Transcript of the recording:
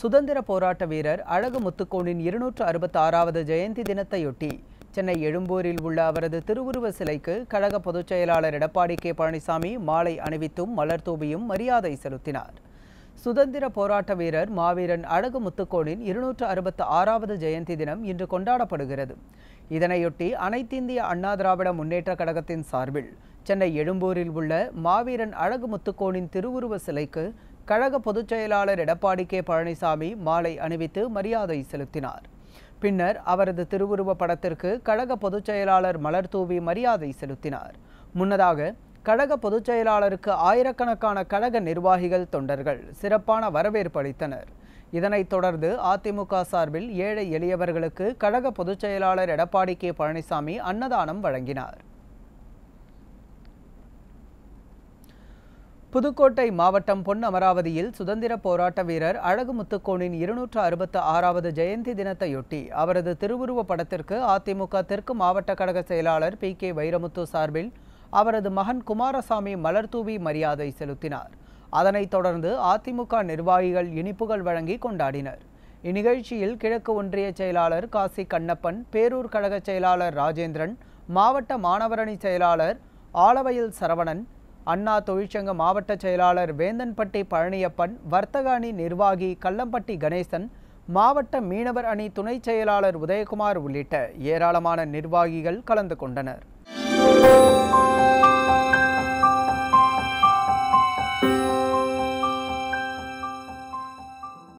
சுதந்திர போராட்ட வீரர் அழகு முத்துக்கோனின் இருநூற்று அறுபத்தி ஆறாவது ஜெயந்தி தினத்தையொட்டி சென்னை எழும்பூரில் உள்ள அவரது திருவுருவ சிலைக்கு கழக பொதுச் செயலாளர் எடப்பாடி கே பழனிசாமி மாலை அணிவித்தும் மலர் தூவியும் மரியாதை செலுத்தினார் சுதந்திர போராட்ட வீரர் மாவீரன் அழகு முத்துக்கோனின் இருநூற்று அறுபத்தி ஆறாவது ஜெயந்தி தினம் இன்று கொண்டாடப்படுகிறது இதனையொட்டி அனைத்திந்திய அண்ணா திராவிட முன்னேற்ற கழகத்தின் சார்பில் சென்னை எழும்பூரில் உள்ள மாவீரன் அழகு முத்துக்கோனின் திருவுருவ சிலைக்கு கழக பொதுச் செயலாளர் எடப்பாடி கே பழனிசாமி மாலை அணிவித்து மரியாதை செலுத்தினார் பின்னர் அவரது திருவுருவ படத்திற்கு கழக பொதுச் செயலாளர் மலர் தூவி மரியாதை செலுத்தினார் முன்னதாக கழக பொதுச் செயலாளருக்கு ஆயிரக்கணக்கான கழக நிர்வாகிகள் தொண்டர்கள் சிறப்பான வரவேற்பு அளித்தனர் இதனைத் தொடர்ந்து அதிமுக சார்பில் ஏழை எளியவர்களுக்கு கழக பொதுச் செயலாளர் எடப்பாடி கே பழனிசாமி அன்னதானம் வழங்கினார் புதுக்கோட்டை மாவட்டம் பொன் அமராவதியில் சுதந்திர போராட்ட வீரர் அழகு முத்துக்கோனின் இருநூற்று அறுபத்து ஆறாவது ஜெயந்தி தினத்தையொட்டி அவரது திருவுருவ படத்திற்கு அதிமுக தெற்கு மாவட்ட கழக செயலாளர் பி கே வைரமுத்து சார்பில் அவரது மகன் குமாரசாமி மலர்தூவி மரியாதை செலுத்தினார் அதனைத் தொடர்ந்து அதிமுக நிர்வாகிகள் இனிப்புகள் வழங்கி கொண்டாடினர் இந்நிகழ்ச்சியில் கிழக்கு ஒன்றிய செயலாளர் காசி கண்ணப்பன் பேரூர் கழக செயலாளர் ராஜேந்திரன் மாவட்ட மாணவரணி செயலாளர் ஆலவையில் சரவணன் அண்ணா தொழிற்சங்க மாவட்ட செயலாளர் வேந்தன்பட்டி பழனியப்பன் வர்த்தக அணி நிர்வாகி கல்லம்பட்டி கணேசன் மாவட்ட மீனவர் அணி துணை செயலாளர் உதயகுமார் உள்ளிட்ட ஏராளமான நிர்வாகிகள் கலந்து கொண்டனர்